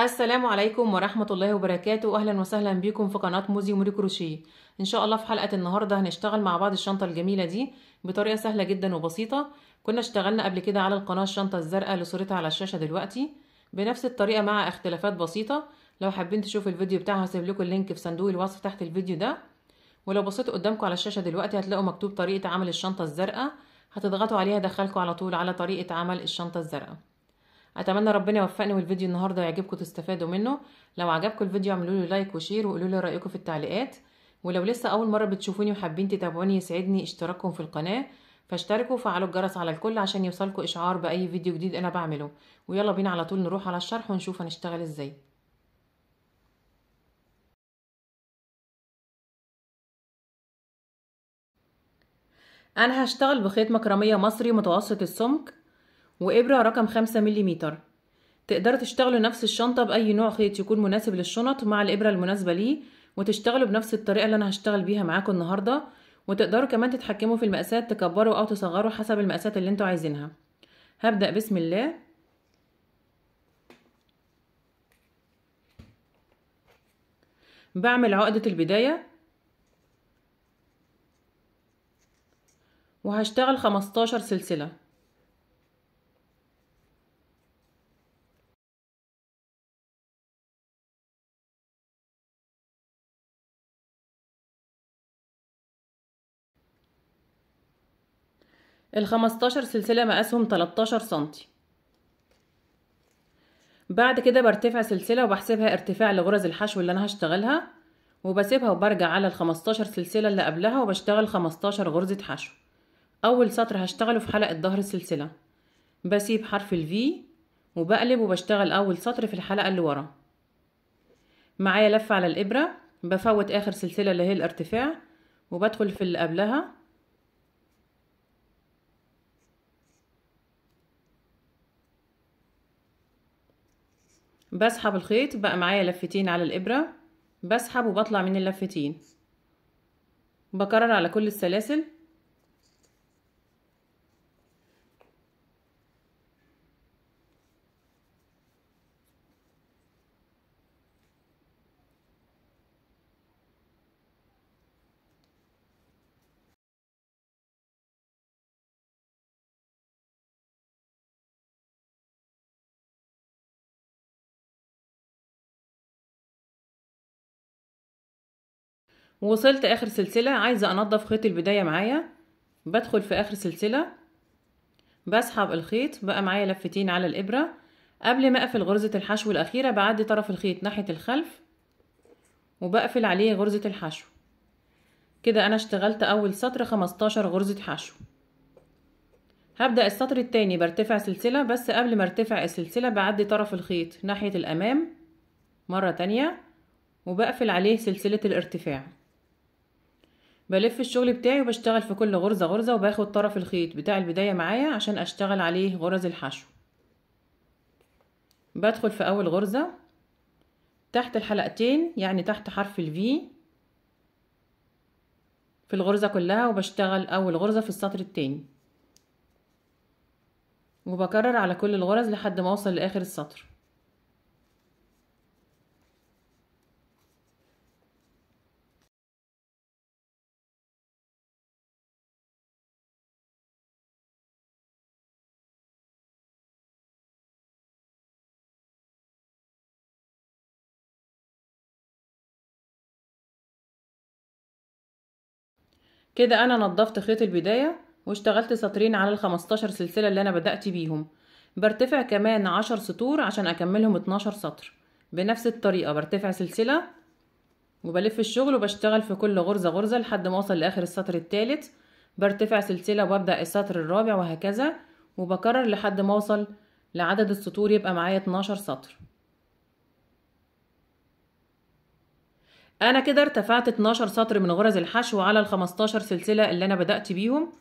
السلام عليكم ورحمة الله وبركاته أهلا وسهلا بكم في قناة موزي موري كروشيه إن شاء الله في حلقة النهاردة هنشتغل مع بعض الشنطة الجميلة دي بطريقة سهلة جدا وبسيطة كنا اشتغلنا قبل كده على القناة الشنطة الزرقاء اللي صورتها على الشاشة دلوقتي بنفس الطريقة مع اختلافات بسيطة لو حابين تشوفوا الفيديو بتاعها هسيب لكم اللينك في صندوق الوصف تحت الفيديو ده ولو بصيتوا قدامكم على الشاشة دلوقتي هتلاقوا مكتوب طريقة عمل الشنطة الزرقاء هتضغطوا عليها دخلكم على طول على طريقة عمل الشنطة الزرقاء اتمنى ربنا يوفقني والفيديو النهارده يعجبكم تستفادوا منه لو عجبكم الفيديو اعملوا له لايك وشير وقولوا لي إيه رايكم في التعليقات ولو لسه اول مره بتشوفوني وحابين تتابعوني يسعدني اشتراككم في القناه فاشتركوا وفعلوا الجرس على الكل عشان يوصلكوا اشعار باي فيديو جديد انا بعمله ويلا بينا على طول نروح على الشرح ونشوف هنشتغل ازاي انا هشتغل بخيط مكرميه مصري متوسط السمك وإبرة رقم خمسة ملم تقدروا تشتغلوا نفس الشنطة بأي نوع خيط يكون مناسب للشنط مع الإبرة المناسبة ليه وتشتغلوا بنفس الطريقة اللي أنا هشتغل بيها معاكم النهاردة وتقدروا كمان تتحكموا في المقاسات تكبروا أو تصغروا حسب المقاسات اللي انتوا عايزينها هبدأ بسم الله بعمل عقدة البداية وهشتغل خمستاشر سلسلة الخمستاشر سلسلة مقاسهم تلتاشر سنتي بعد كده برتفع سلسلة وبحسبها ارتفاع لغرز الحشو اللي أنا هشتغلها وبسيبها وبرجع على الخمستاشر سلسلة اللي قبلها وبشتغل خمستاشر غرزة حشو أول سطر هشتغله في حلقة ظهر السلسلة بسيب حرف الفي وبقلب وبشتغل أول سطر في الحلقة اللي ورا معايا لفة على الإبرة بفوت آخر سلسلة اللي هي الارتفاع وبدخل في اللي قبلها بسحب الخيط بقى معايا لفتين على الإبرة بسحب وبطلع من اللفتين بكرر على كل السلاسل وصلت اخر سلسله عايزه انضف خيط البدايه معايا بدخل في اخر سلسله بسحب الخيط بقى معايا لفتين على الابره قبل ما اقفل غرزه الحشو الاخيره بعدي طرف الخيط ناحيه الخلف وبقفل عليه غرزه الحشو كده انا اشتغلت اول سطر 15 غرزه حشو هبدأ السطر التاني برتفع سلسلة بس قبل ما ارتفع السلسلة بعدي طرف الخيط ناحية الأمام مرة تانية وبقفل عليه سلسلة الارتفاع بلف الشغل بتاعي وبشتغل في كل غرزة غرزة وباخد طرف الخيط بتاع البداية معايا عشان أشتغل عليه غرز الحشو بدخل في أول غرزة تحت الحلقتين يعني تحت حرف الفي في الغرزة كلها وبشتغل أول غرزة في السطر التاني وبكرر على كل الغرز لحد ما أوصل لآخر السطر كده انا نظفت خيط البداية واشتغلت سطرين على الخمستاشر سلسلة اللي انا بدأت بيهم برتفع كمان عشر سطور عشان اكملهم اتناشر سطر بنفس الطريقة برتفع سلسلة وبلف الشغل وبشتغل في كل غرزة غرزة لحد ما اوصل لاخر السطر التالت برتفع سلسلة وابدأ السطر الرابع وهكذا وبكرر لحد ما اوصل لعدد السطور يبقى معايا اتناشر سطر انا كده ارتفعت 12 سطر من غرز الحشو على ال 15 سلسله اللي انا بدات بيهم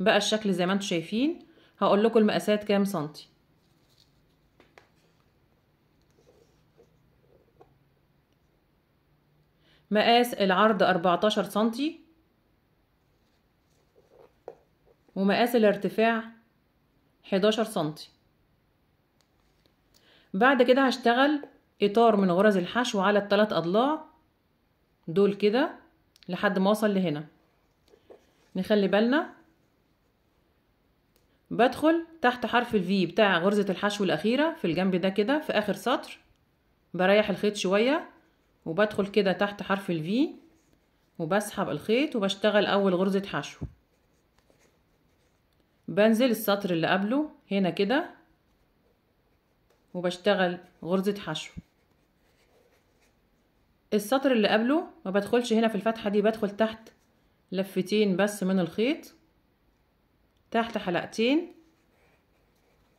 بقى الشكل زي ما انتم شايفين هقول لكم المقاسات كام سنتي مقاس العرض 14 سنتي ومقاس الارتفاع 11 سنتي بعد كده هشتغل اطار من غرز الحشو على الثلاث اضلاع دول كده لحد ما اوصل لهنا نخلي بالنا بدخل تحت حرف الفي بتاع غرزة الحشو الأخيرة في الجنب ده كده في آخر سطر بريح الخيط شوية وبدخل كده تحت حرف الفي وبسحب الخيط وبشتغل أول غرزة حشو بنزل السطر اللي قبله هنا كده وبشتغل غرزة حشو السطر اللي قبله ما بدخلش هنا في الفتحة دي بدخل تحت لفتين بس من الخيط تحت حلقتين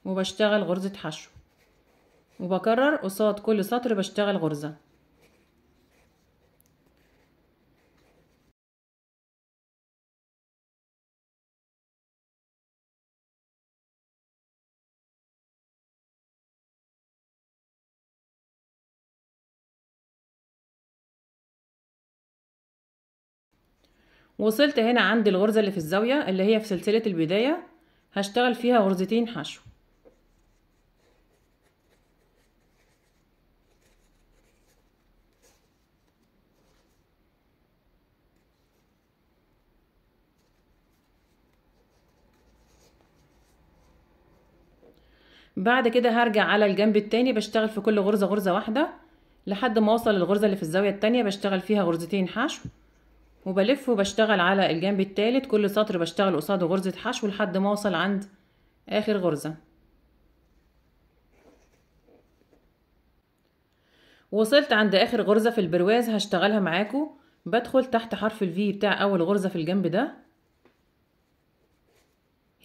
وبشتغل غرزة حشو وبكرر قصاد كل سطر بشتغل غرزة وصلت هنا عند الغرزة اللي في الزاوية اللي هي في سلسلة البداية هشتغل فيها غرزتين حشو بعد كده هرجع على الجنب التاني بشتغل في كل غرزة غرزة واحدة لحد ما اوصل للغرزة اللي في الزاوية التانية بشتغل فيها غرزتين حشو وبلف وبشتغل على الجنب التالت كل سطر بشتغل قصاده غرزة حشو لحد ما اوصل عند اخر غرزة وصلت عند اخر غرزة في البرواز هشتغلها معاكم بدخل تحت حرف الفي بتاع اول غرزة في الجنب ده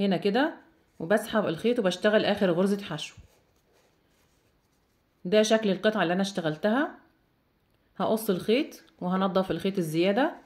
هنا كده وبسحب الخيط وبشتغل اخر غرزة حشو ده شكل القطعة اللي انا اشتغلتها هقص الخيط وهنضف الخيط الزيادة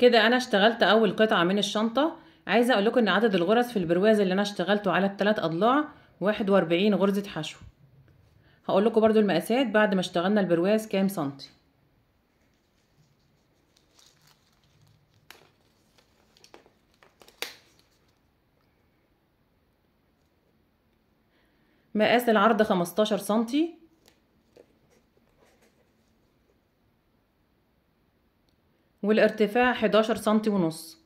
كده انا اشتغلت اول قطعه من الشنطه عايزه اقول لكم ان عدد الغرز في البرواز اللي انا اشتغلته على الثلاث اضلاع واحد واربعين غرزه حشو هقول لكم برضو المقاسات بعد ما اشتغلنا البرواز كام سنتي مقاس العرض خمستاشر سنتي والارتفاع 11 سنتي ونص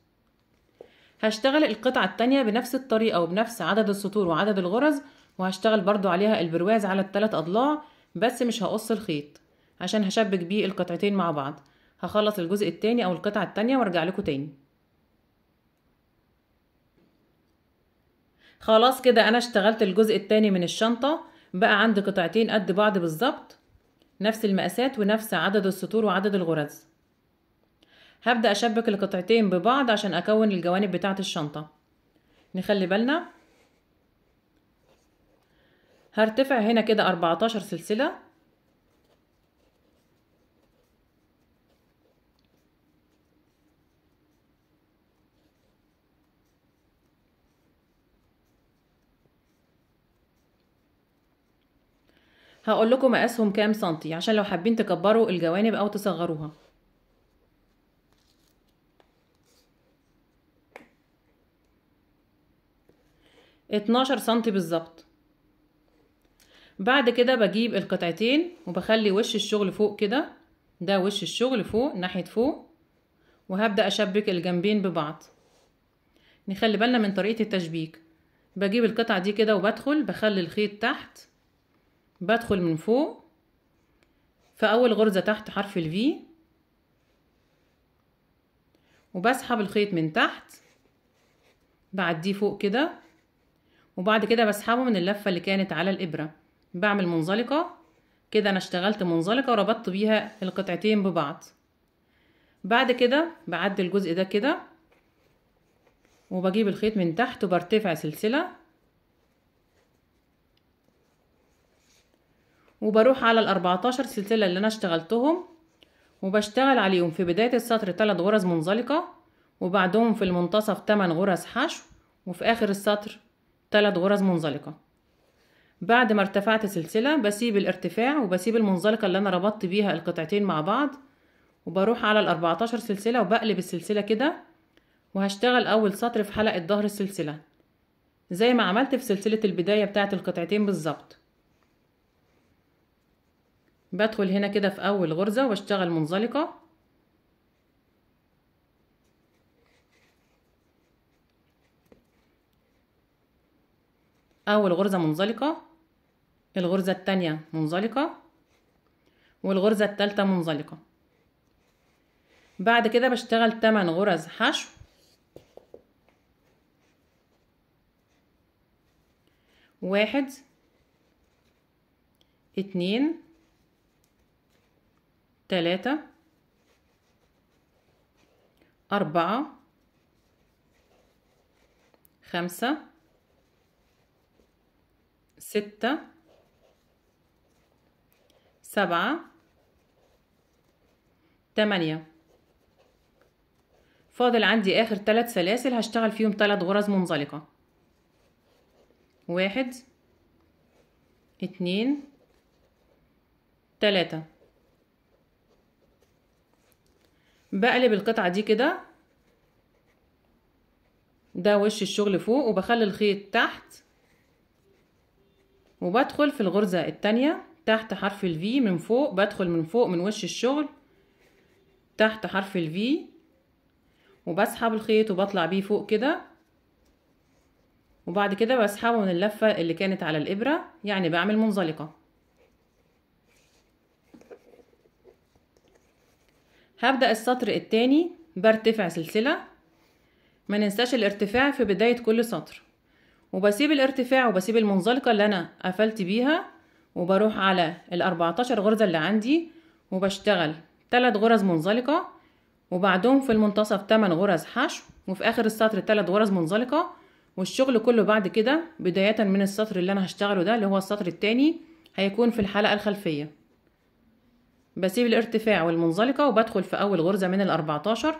هشتغل القطعة التانية بنفس الطريقة وبنفس عدد السطور وعدد الغرز وهشتغل برضو عليها البرواز على التلات أضلاع بس مش هقص الخيط عشان هشبك بيه القطعتين مع بعض هخلص الجزء التاني أو القطعة التانية وارجع لكم تاني خلاص كده أنا اشتغلت الجزء التاني من الشنطة بقى عندي قطعتين قد بعض بالظبط نفس المقاسات ونفس عدد السطور وعدد الغرز هبدأ أشبك القطعتين ببعض عشان أكون الجوانب بتاعة الشنطة نخلي بالنا هرتفع هنا كده 14 سلسلة هقول لكم مقاسهم كام سنتي عشان لو حابين تكبروا الجوانب او تصغروها اتناشر سنتي بالظبط بعد كده بجيب القطعتين وبخلي وش الشغل فوق كده ده وش الشغل فوق ناحية فوق وهبدأ أشبك الجنبين ببعض نخلي بالنا من طريقة التشبيك بجيب القطعة دي كده وبدخل بخلي الخيط تحت بدخل من فوق في أول غرزة تحت حرف الفي وبسحب الخيط من تحت بعديه فوق كده وبعد كده بسحبه من اللفة اللي كانت على الإبرة بعمل منزلقة كده أنا اشتغلت منزلقة وربطت بيها القطعتين ببعض بعد كده بعدي الجزء ده كده وبجيب الخيط من تحت وبرتفع سلسلة وبروح على الأربعتاشر سلسلة اللي أنا اشتغلتهم وبشتغل عليهم في بداية السطر تلات غرز منزلقة وبعدهم في المنتصف تمن غرز حشو وفي آخر السطر ثلاث غرز منزلقة بعد ما ارتفعت سلسلة بسيب الارتفاع وبسيب المنزلقة اللي أنا ربطت بيها القطعتين مع بعض وبروح على ال14 سلسلة وبقلب السلسلة كده وهشتغل أول سطر في حلقة ظهر السلسلة زي ما عملت في سلسلة البداية بتاعة القطعتين بالظبط بدخل هنا كده في أول غرزة واشتغل منزلقة أول غرزة منزلقة الغرزة التانية منزلقة والغرزة التالتة منزلقة بعد كده بشتغل 8 غرز حشو واحد اتنين تلاتة أربعة خمسة ستة سبعة تمانية فاضل عندي آخر تلات سلاسل هشتغل فيهم تلات غرز منزلقة واحد اتنين تلاتة بقلب القطعة دي كده ده وش الشغل فوق وبخلي الخيط تحت وبدخل في الغرزة التانية تحت حرف ال V من فوق بدخل من فوق من وش الشغل تحت حرف ال V وبسحب الخيط وبطلع بيه فوق كده وبعد كده بسحبه من اللفة اللي كانت على الإبرة يعني بعمل منزلقة هبدأ السطر التاني برتفع سلسلة ما ننساش الارتفاع في بداية كل سطر وبسيب الارتفاع وبسيب المنزلقة اللي أنا قفلت بيها وبروح على الأربعتاشر غرزة اللي عندي وبشتغل تلات غرز منزلقة وبعدهم في المنتصف تمن غرز حشو وفي آخر السطر تلات غرز منزلقة والشغل كله بعد كده بداية من السطر اللي أنا هشتغله ده اللي هو السطر التاني هيكون في الحلقة الخلفية بسيب الارتفاع والمنزلقة وبدخل في أول غرزة من الأربعتاشر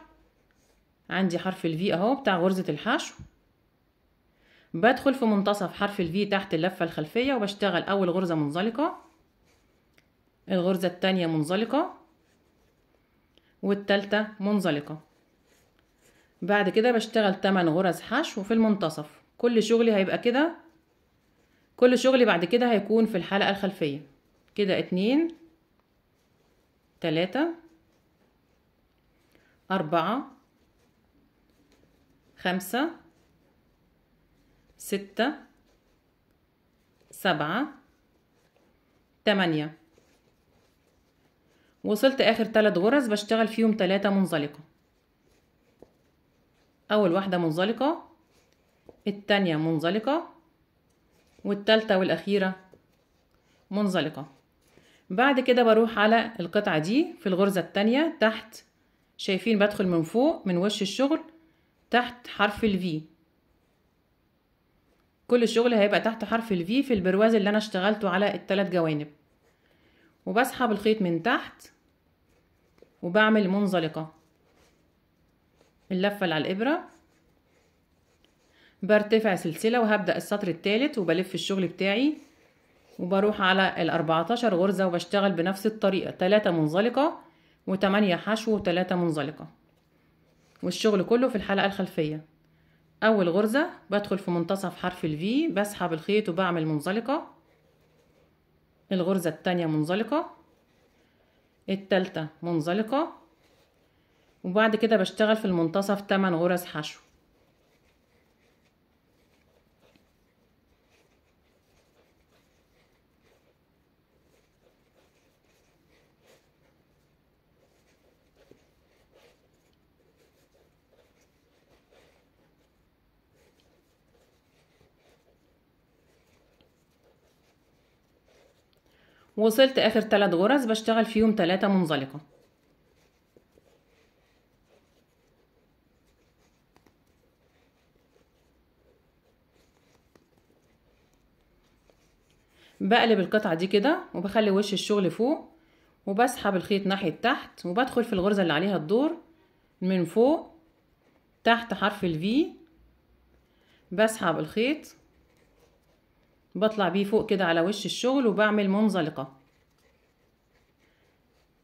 عندي حرف الفي أهو بتاع غرزة الحشو بدخل في منتصف حرف الفي تحت اللفة الخلفية وبشتغل أول غرزة منزلقة الغرزة التانية منزلقة والتالتة منزلقة بعد كده بشتغل 8 غرز حشو في المنتصف كل شغلي هيبقى كده كل شغلي بعد كده هيكون في الحلقة الخلفية كده اتنين تلاتة أربعة خمسة ستة سبعة تمانية وصلت آخر تلات غرز بشتغل فيهم تلاتة منزلقة أول واحدة منزلقة التانية منزلقة والتالتة والأخيرة منزلقة بعد كده بروح على القطعة دي في الغرزة التانية تحت شايفين بدخل من فوق من وش الشغل تحت حرف الفي كل الشغل هيبقى تحت حرف الفي في البرواز اللي انا اشتغلته على التلات جوانب وبسحب الخيط من تحت وبعمل منزلقة اللفة اللي على الإبرة برتفع سلسلة وهبدأ السطر التالت وبلف الشغل بتاعي وبروح على الأربعتاشر غرزة وبشتغل بنفس الطريقة تلاتة منزلقة وتمانية حشو وتلاتة منزلقة والشغل كله في الحلقة الخلفية اول غرزة بدخل في منتصف حرف الفي بسحب الخيط وبعمل منزلقة الغرزة التانية منزلقة التالتة منزلقة وبعد كده بشتغل في المنتصف 8 غرز حشو وصلت اخر ثلاث غرز بشتغل فيهم ثلاثة منزلقة بقلب القطعة دي كده وبخلي وش الشغل فوق وبسحب الخيط ناحية تحت وبدخل في الغرزة اللي عليها الدور من فوق تحت حرف الفي بسحب الخيط بطلع بيه فوق كده على وش الشغل وبعمل منزلقة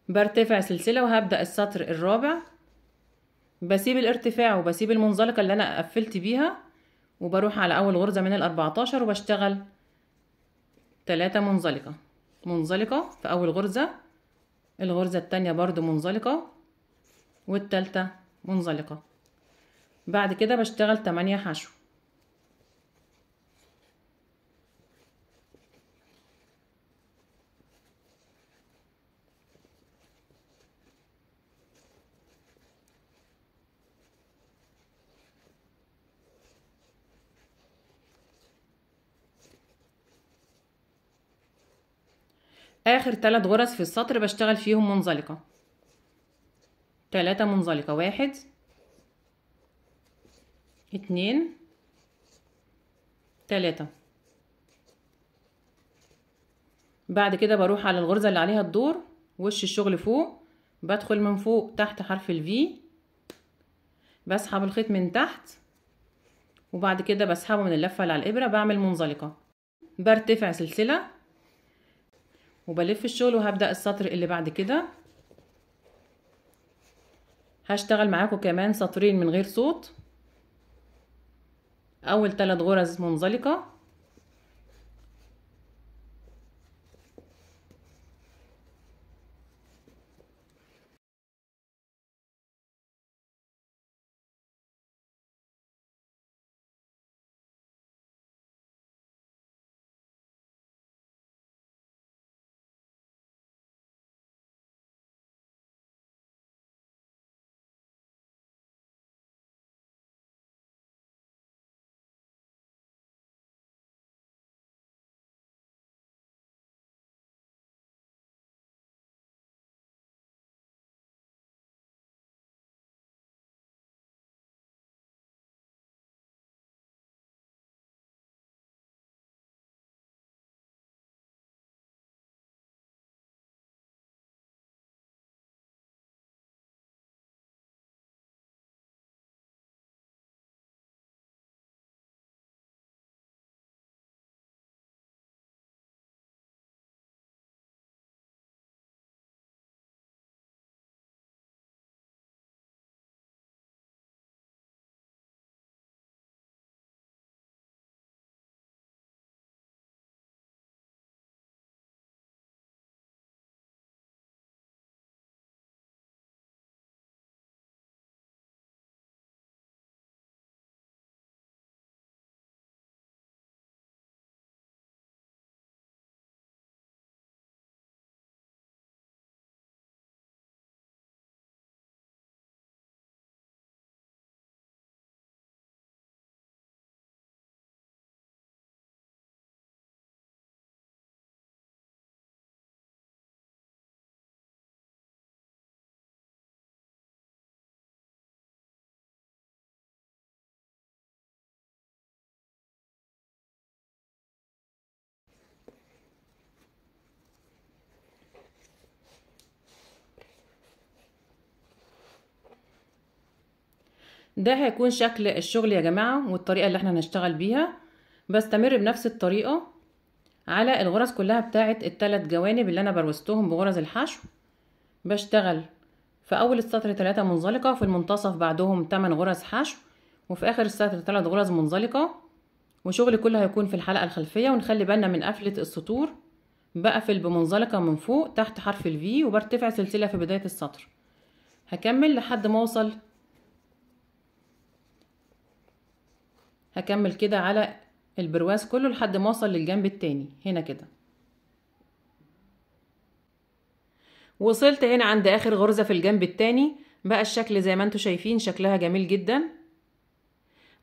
برتفع سلسلة وهبدأ السطر الرابع بسيب الارتفاع وبسيب المنزلقة اللي أنا قفلت بيها وبروح على أول غرزة من الأربعتاشر وبشتغل تلاتة منزلقة منزلقة في أول غرزة الغرزة التانية برضو منزلقة والتالتة منزلقة بعد كده بشتغل تمانية حشو آخر تلات غرز في السطر بشتغل فيهم منزلقة تلاتة منزلقة واحد اتنين تلاتة بعد كده بروح على الغرزة اللي عليها الدور وش الشغل فوق بدخل من فوق تحت حرف الفي بسحب الخيط من تحت وبعد كده بسحبه من اللفة اللي على الإبرة بعمل منزلقة برتفع سلسلة وبلف الشغل وهبدأ السطر اللي بعد كده هشتغل معاكم كمان سطرين من غير صوت اول ثلاث غرز منزلقة ده هيكون شكل الشغل يا جماعة والطريقة اللي احنا هنشتغل بيها بستمر بنفس الطريقة على الغرز كلها بتاعة التلات جوانب اللي انا بروزتهم بغرز الحشو بشتغل في اول السطر تلاتة منزلقة وفي المنتصف بعدهم تمن غرز حشو وفي اخر السطر تلات غرز منزلقة وشغل كله هيكون في الحلقة الخلفية ونخلي بالنا من قفلة السطور بقفل بمنزلقة من فوق تحت حرف الفي وبرتفع سلسلة في بداية السطر هكمل لحد ما اوصل هكمل كده على البرواز كله لحد ما اوصل للجنب التاني هنا كده وصلت هنا عند اخر غرزة في الجنب التاني بقى الشكل زي ما انتوا شايفين شكلها جميل جدا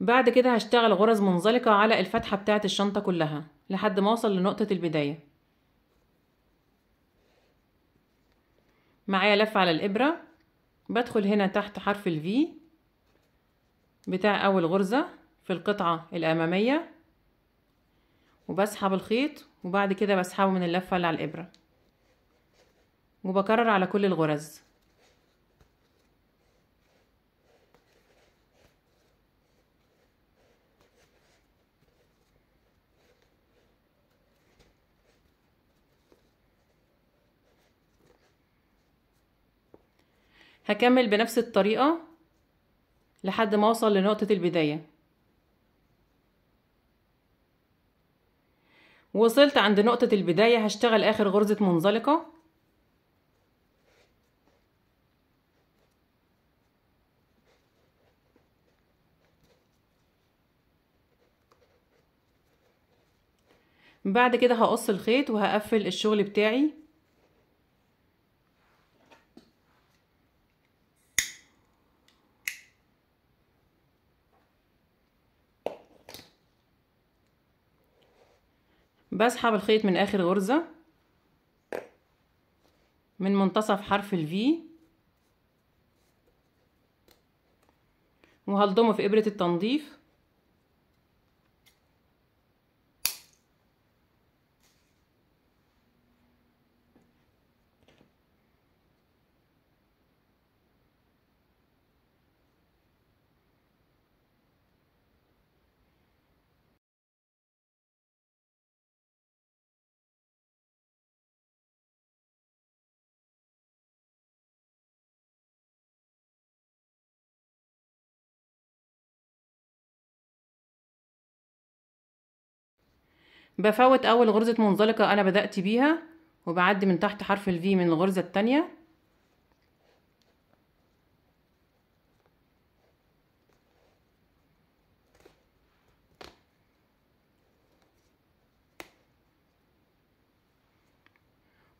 بعد كده هشتغل غرز منزلقة على الفتحة بتاعة الشنطة كلها لحد ما اوصل لنقطة البداية معايا لف على الإبرة بدخل هنا تحت حرف الفي بتاع أول غرزة في القطعة الأمامية وبسحب الخيط وبعد كده بسحبه من اللفة اللي على الإبرة وبكرر على كل الغرز هكمل بنفس الطريقة لحد ما اوصل لنقطة البداية وصلت عند نقطة البداية هشتغل آخر غرزة منزلقة بعد كده هقص الخيط وهقفل الشغل بتاعي بسحب الخيط من اخر غرزة من منتصف حرف الفي وهلضمه في ابرة التنظيف بفوت اول غرزة منزلقة انا بدأت بيها وبعدي من تحت حرف الفي من الغرزة التانية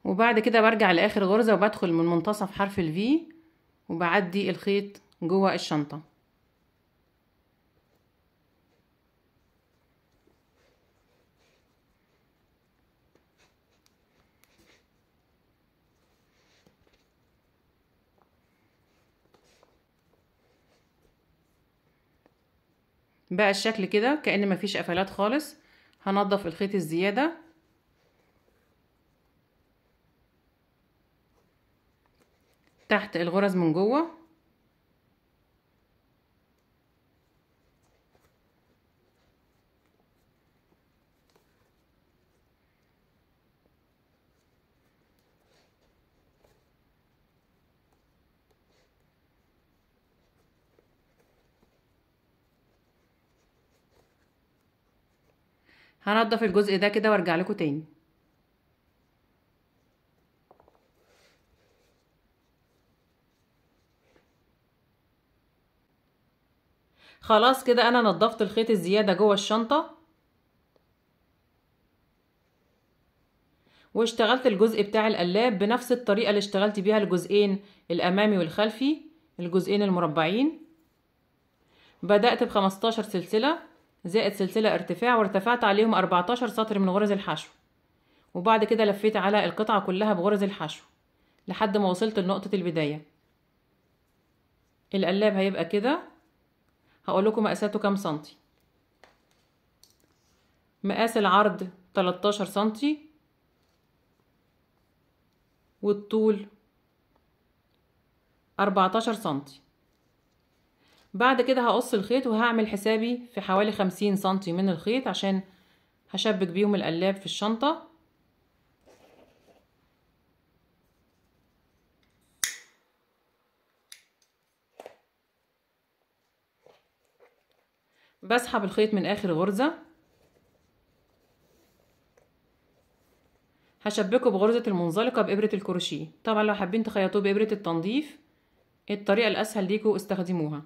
وبعد كده برجع لاخر غرزة وبدخل من منتصف حرف الفي وبعدي الخيط جوه الشنطة بقى الشكل كده كأن مفيش قفلات خالص هنضف الخيط الزيادة تحت الغرز من جوه هنضف الجزء ده كده وارجع لكم تاني خلاص كده انا نضفت الخيط الزياده جوه الشنطه واشتغلت الجزء بتاع القلاب بنفس الطريقه اللي اشتغلت بيها الجزئين الامامي والخلفي الجزئين المربعين بدات ب 15 سلسله زائد سلسلة ارتفاع وارتفعت عليهم 14 سطر من غرز الحشو وبعد كده لفيت على القطعة كلها بغرز الحشو لحد ما وصلت لنقطة البداية القلاب هيبقى كده هقول لكم مقاساته كام سنتي مقاس العرض 13 سنتي والطول 14 سنتي بعد كده هقص الخيط وهعمل حسابي في حوالي خمسين سنتي من الخيط عشان هشبك بيهم القلاب في الشنطة بسحب الخيط من اخر غرزة هشبكه بغرزة المنزلقة بإبرة الكروشيه طبعا لو حابين تخيطوه بإبرة التنظيف الطريقة الأسهل ليكوا استخدموها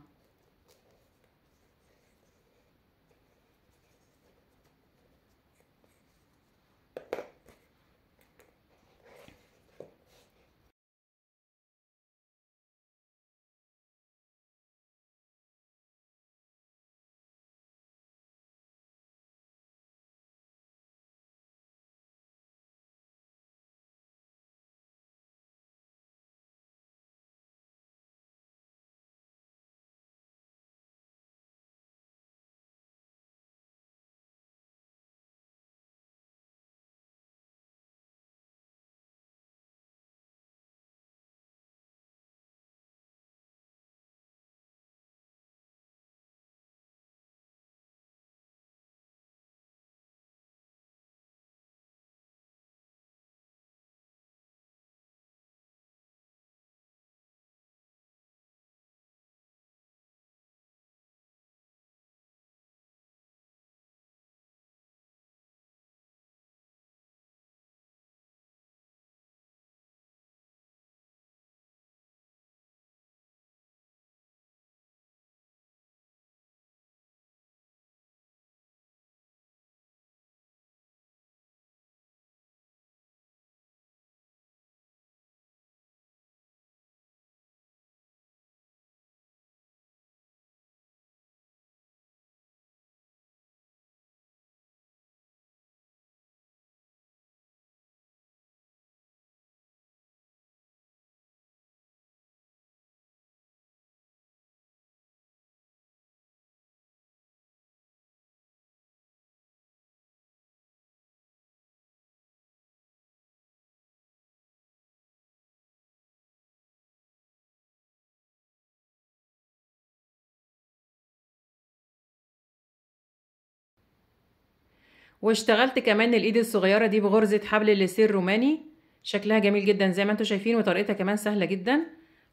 واشتغلت كمان الايد الصغيره دي بغرزه حبل الليسير روماني شكلها جميل جدا زي ما انتم شايفين وطريقتها كمان سهله جدا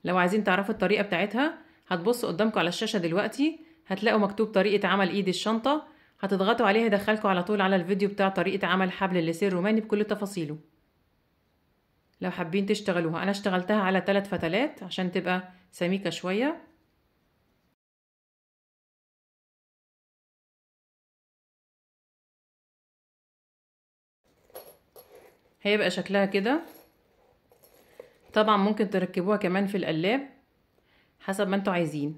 لو عايزين تعرفوا الطريقه بتاعتها هتبصوا قدامكم على الشاشه دلوقتي هتلاقوا مكتوب طريقه عمل ايد الشنطه هتضغطوا عليها يدخلكم على طول على الفيديو بتاع طريقه عمل حبل الليسير روماني بكل تفاصيله لو حابين تشتغلوها انا اشتغلتها على ثلاث فتلات عشان تبقى سميكه شويه هيبقى شكلها كده طبعا ممكن تركبوها كمان في القلاب حسب ما انتوا عايزين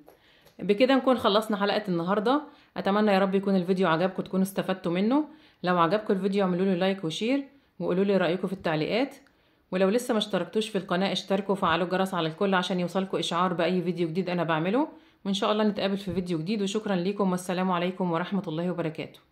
بكده نكون خلصنا حلقه النهارده اتمنى يا رب يكون الفيديو عجبكم تكونوا استفدتوا منه لو عجبكم الفيديو اعملوا له لايك وشير وقولوا لي رايكم في التعليقات ولو لسه ما اشتركتوش في القناه اشتركوا وفعلوا الجرس على الكل عشان يوصلكم اشعار باي فيديو جديد انا بعمله وان شاء الله نتقابل في فيديو جديد وشكرا ليكم والسلام عليكم ورحمه الله وبركاته